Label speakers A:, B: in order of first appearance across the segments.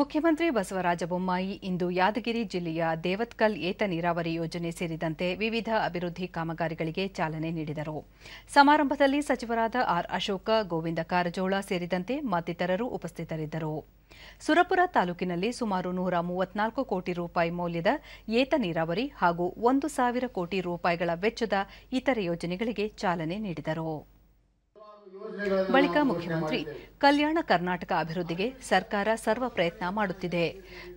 A: ಮುಖ್ಯಮಂತ್ರಿ ಬಸವರಾಜ ಬೊಮ್ಮಾಯಿ ಇಂದು ಯಾದಗಿರಿ ಜಿಲ್ಲೆಯ ದೇವತ್ಕಲ್ ಏತ ನೀರಾವರಿ ಯೋಜನೆ ಸೇರಿದಂತೆ ವಿವಿಧ ಅಭಿವೃದ್ಧಿ ಕಾಮಗಾರಿಗಳಿಗೆ ಚಾಲನೆ ನೀಡಿದರು ಸಮಾರಂಭದಲ್ಲಿ ಸಚಿವರಾದ ಆರ್ ಅಶೋಕ ಗೋವಿಂದ ಕಾರಜೋಳ ಸೇರಿದಂತೆ ಮತ್ತಿತರರು ಉಪಸ್ಥಿತರಿದ್ದರು ಸುರಪುರ ತಾಲೂಕಿನಲ್ಲಿ ಸುಮಾರು ನೂರ ಮೂವತ್ನಾಲ್ಕು ಕೋಟಿ ರೂಪಾಯಿ ಮೌಲ್ಯದ ಏತ ನೀರಾವರಿ ಹಾಗೂ ಒಂದು ಸಾವಿರ ಕೋಟಿ ರೂಪಾಯಿಗಳ ವೆಚ್ಚದ ಇತರೆ ಯೋಜನೆಗಳಿಗೆ ಚಾಲನೆ ನೀಡಿದರು
B: ಬಳಿಕ ಮುಖ್ಯಮಂತ್ರಿ
A: ಕಲ್ಯಾಣ ಕರ್ನಾಟಕ ಅಭಿವೃದ್ಧಿಗೆ ಸರ್ಕಾರ ಸರ್ವ ಪ್ರಯತ್ನ ಮಾಡುತ್ತಿದೆ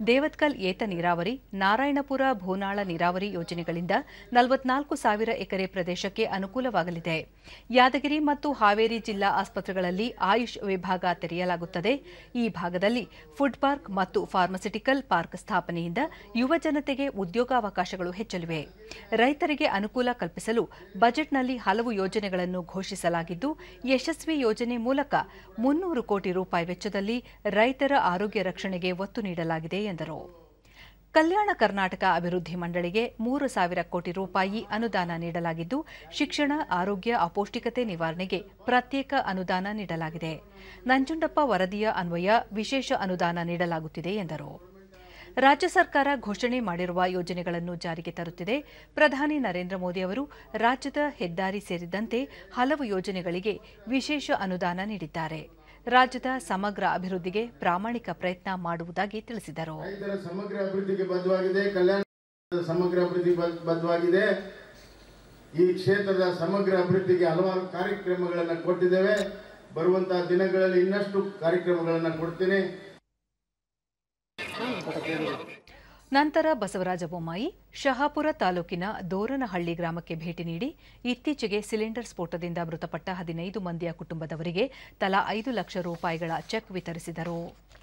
A: ದೇವತ್ಕಲ್ ಏತ ನೀರಾವರಿ ನಾರಾಯಣಪುರ ಭೂನಾಳ ನೀರಾವರಿ ಯೋಜನೆಗಳಿಂದ ನಲವತ್ನಾಲ್ಕು ಸಾವಿರ ಎಕರೆ ಪ್ರದೇಶಕ್ಕೆ ಅನುಕೂಲವಾಗಲಿದೆ ಯಾದಗಿರಿ ಮತ್ತು ಹಾವೇರಿ ಜಿಲ್ಲಾ ಆಸ್ಪತ್ರೆಗಳಲ್ಲಿ ಆಯುಷ್ ವಿಭಾಗ ತೆರೆಯಲಾಗುತ್ತದೆ ಈ ಭಾಗದಲ್ಲಿ ಫುಡ್ ಪಾರ್ಕ್ ಮತ್ತು ಫಾರ್ಮಸಿಟಿಕಲ್ ಪಾರ್ಕ್ ಸ್ಥಾಪನೆಯಿಂದ ಯುವ ಜನತೆಗೆ ಉದ್ಯೋಗಾವಕಾಶಗಳು ಹೆಚ್ಚಲಿವೆ ರೈತರಿಗೆ ಅನುಕೂಲ ಕಲ್ಪಿಸಲು ಬಜೆಟ್ನಲ್ಲಿ ಹಲವು ಯೋಜನೆಗಳನ್ನು ಘೋಷಿಸಲಾಗಿದ್ದು ಯಶಸ್ವಿ ಯಶಸ್ವಿ ಯೋಜನೆ ಮೂಲಕ ಮುನ್ನೂರು ಕೋಟಿ ರೂಪಾಯಿ ವೆಚ್ಚದಲ್ಲಿ ರೈತರ ಆರೋಗ್ಯ ರಕ್ಷಣೆಗೆ ಒತ್ತು ನೀಡಲಾಗಿದೆ ಎಂದರು ಕಲ್ಯಾಣ ಕರ್ನಾಟಕ ಅಭಿವೃದ್ಧಿ ಮಂಡಳಿಗೆ ಮೂರು ಸಾವಿರ ಕೋಟಿ ರೂಪಾಯಿ ಅನುದಾನ ನೀಡಲಾಗಿದ್ದು ಶಿಕ್ಷಣ ಆರೋಗ್ಯ ಅಪೌಷ್ಟಿಕತೆ ನಿವಾರಣೆಗೆ ಪ್ರತ್ಯೇಕ ಅನುದಾನ ನೀಡಲಾಗಿದೆ ನಂಜುಂಡಪ್ಪ ವರದಿಯ ಅನ್ವಯ ವಿಶೇಷ ಅನುದಾನ ನೀಡಲಾಗುತ್ತಿದೆ ಎಂದರು ರಾಜ್ಯ ಸರ್ಕಾರ ಘೋಷಣೆ ಮಾಡಿರುವ ಯೋಜನೆಗಳನ್ನು ಜಾರಿಗೆ ತರುತ್ತಿದೆ ಪ್ರಧಾನಿ ನರೇಂದ್ರ ಮೋದಿ ಅವರು ರಾಜ್ಯದ ಹೆದ್ದಾರಿ ಸೇರಿದಂತೆ ಹಲವು ಯೋಜನೆಗಳಿಗೆ ವಿಶೇಷ ಅನುದಾನ ನೀಡಿದ್ದಾರೆ ರಾಜ್ಯದ ಸಮಗ್ರ ಅಭಿವೃದ್ಧಿಗೆ ಪ್ರಾಮಾಣಿಕ ಪ್ರಯತ್ನ ಮಾಡುವುದಾಗಿ ತಿಳಿಸಿದರು
B: ಸಮಗ್ರ ಅಭಿವೃದ್ಧಿಗೆ ಬದ್ಧವಾಗಿದೆ ಕಲ್ಯಾಣ ಸಮಗ್ರ ಅಭಿವೃದ್ಧಿ ಬದ್ಧವಾಗಿದೆ ಈ ಕ್ಷೇತ್ರದ ಸಮಗ್ರ ಅಭಿವೃದ್ಧಿಗೆ ಹಲವಾರು ಕಾರ್ಯಕ್ರಮಗಳನ್ನು ಕೊಟ್ಟಿದ್ದೇವೆ ಬರುವಂತಹ ದಿನಗಳಲ್ಲಿ ಇನ್ನಷ್ಟು ಕಾರ್ಯಕ್ರಮಗಳನ್ನು ಕೊಡ್ತೀನಿ
A: ನಂತರ ಬಸವರಾಜ ಬೊಮ್ಮಾಯಿ ಶಹಾಪುರ ತಾಲೂಕಿನ ದೋರನಹಳ್ಳಿ ಗ್ರಾಮಕ್ಕೆ ಭೇಟಿ ನೀಡಿ ಇತ್ತೀಚೆಗೆ ಸಿಲಿಂಡರ್ ಸ್ಫೋಟದಿಂದ ಮೃತಪಟ್ಟ ಹದಿನೈದು ಮಂದಿಯ ಕುಟುಂಬದವರಿಗೆ ತಲಾ ಐದು ಲಕ್ಷ ರೂಪಾಯಿಗಳ ಚೆಕ್ ವಿತರಿಸಿದರು